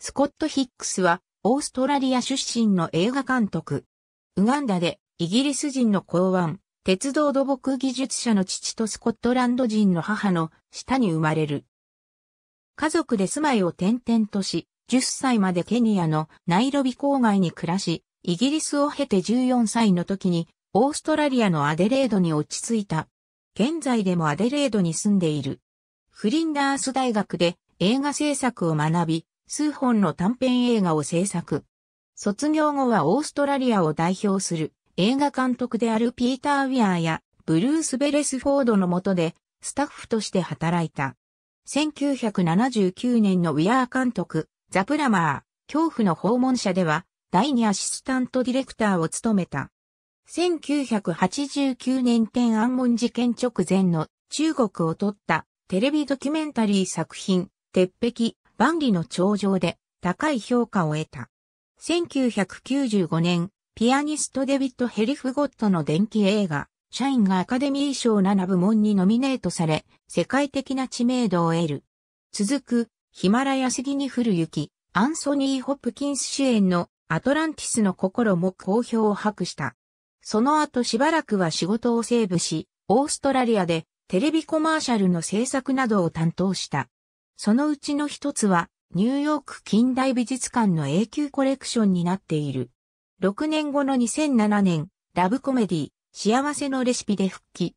スコット・ヒックスは、オーストラリア出身の映画監督。ウガンダで、イギリス人の港湾、鉄道土木技術者の父とスコットランド人の母の下に生まれる。家族で住まいを転々とし、10歳までケニアのナイロビ郊外に暮らし、イギリスを経て14歳の時に、オーストラリアのアデレードに落ち着いた。現在でもアデレードに住んでいる。フリンダース大学で映画制作を学び、数本の短編映画を制作。卒業後はオーストラリアを代表する映画監督であるピーター・ウィアーやブルース・ベレスフォードの下でスタッフとして働いた。1979年のウィアー監督、ザ・プラマー、恐怖の訪問者では第2アシスタントディレクターを務めた。1989年天安門事件直前の中国を撮ったテレビドキュメンタリー作品、鉄壁万里の長城で高い評価を得た。1995年、ピアニストデビッド・ヘリフゴットの電気映画、社員がアカデミー賞7部門にノミネートされ、世界的な知名度を得る。続く、ヒマラヤ杉に降る雪、アンソニー・ホップキンス主演のアトランティスの心も好評を博した。その後しばらくは仕事をセーブし、オーストラリアでテレビコマーシャルの制作などを担当した。そのうちの一つは、ニューヨーク近代美術館の永久コレクションになっている。6年後の2007年、ラブコメディ、幸せのレシピで復帰。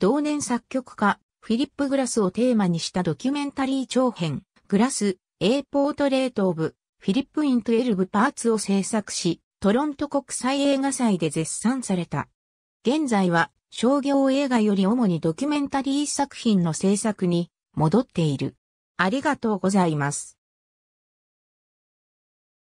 同年作曲家、フィリップ・グラスをテーマにしたドキュメンタリー長編、グラス、A ポートレート・オブ、フィリップ・イン・トゥエルブ・パーツを制作し、トロント国際映画祭で絶賛された。現在は商業映画より主にドキュメンタリー作品の制作に戻っている。ありがとうございます。